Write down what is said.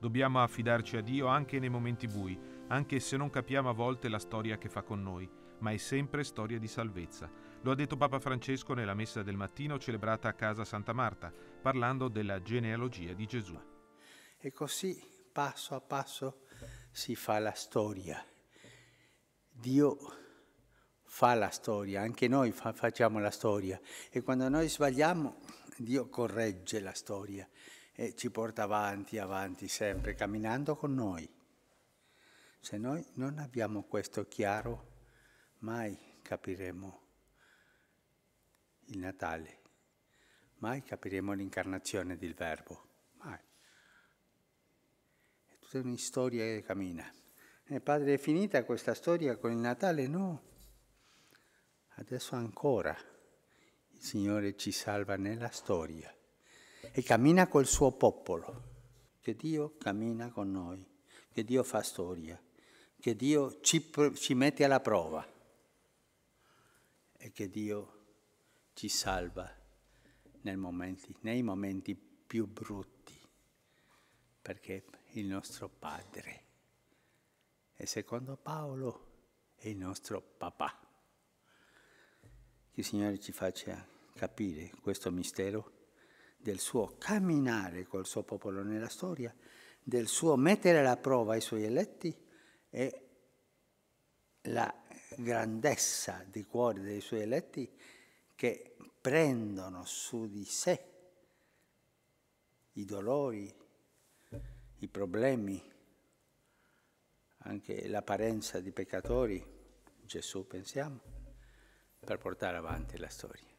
Dobbiamo affidarci a Dio anche nei momenti bui, anche se non capiamo a volte la storia che fa con noi, ma è sempre storia di salvezza. Lo ha detto Papa Francesco nella messa del mattino celebrata a casa Santa Marta, parlando della genealogia di Gesù. E così, passo a passo, si fa la storia. Dio fa la storia, anche noi fa, facciamo la storia e quando noi sbagliamo Dio corregge la storia e ci porta avanti, avanti sempre, camminando con noi. Se noi non abbiamo questo chiaro, mai capiremo il Natale, mai capiremo l'incarnazione del Verbo, mai. È tutta una storia che cammina. E eh, padre, è finita questa storia con il Natale? No. Adesso ancora il Signore ci salva nella storia e cammina col suo popolo, che Dio cammina con noi, che Dio fa storia, che Dio ci, ci mette alla prova e che Dio ci salva momenti, nei momenti più brutti, perché il nostro Padre e secondo Paolo è il nostro papà. Che il Signore ci faccia capire questo mistero del suo camminare col suo popolo nella storia, del suo mettere alla prova i suoi eletti e la grandezza di cuore dei suoi eletti che prendono su di sé i dolori, i problemi, anche l'apparenza di peccatori, Gesù pensiamo, per portare avanti la storia.